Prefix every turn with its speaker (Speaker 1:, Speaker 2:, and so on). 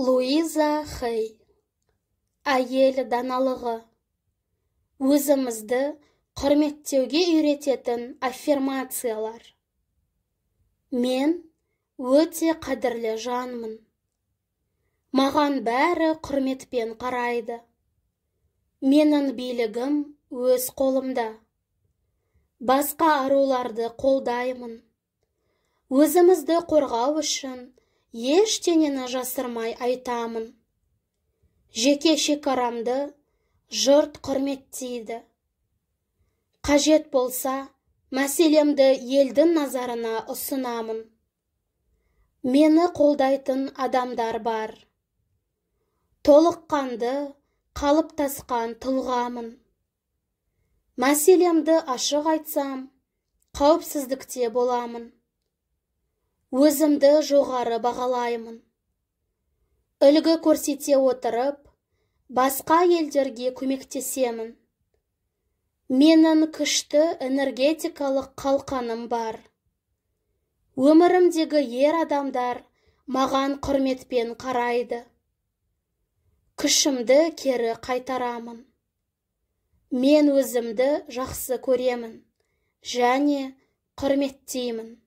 Speaker 1: луиза хей әйел даналығы өзімізді құрметтеуге үйрететін аффирмациялар мен өте қадірлі жанмын маған бәрі құрметпен қарайды менің билігім өз қолымда басқа аруларды қолдаймын өзімізді қорғау үшін ештеңені жасырмай айтамын жеке шекарамды жұрт құрметтейді қажет болса мәселемді елдің назарына ұсынамын мені қолдайтын адамдар бар толыққанды қалыптасқан тұлғамын мәселемді ашық айтсам қауіпсіздікте боламын өзімді жоғары бағалаймын үлгі көрсете отырып басқа елдерге көмектесемін менің күшті энергетикалық қалқаным бар өмірімдегі ер адамдар маған құрметпен қарайды күшімді кері қайтарамын мен өзімді жақсы көремін және құрметтеймін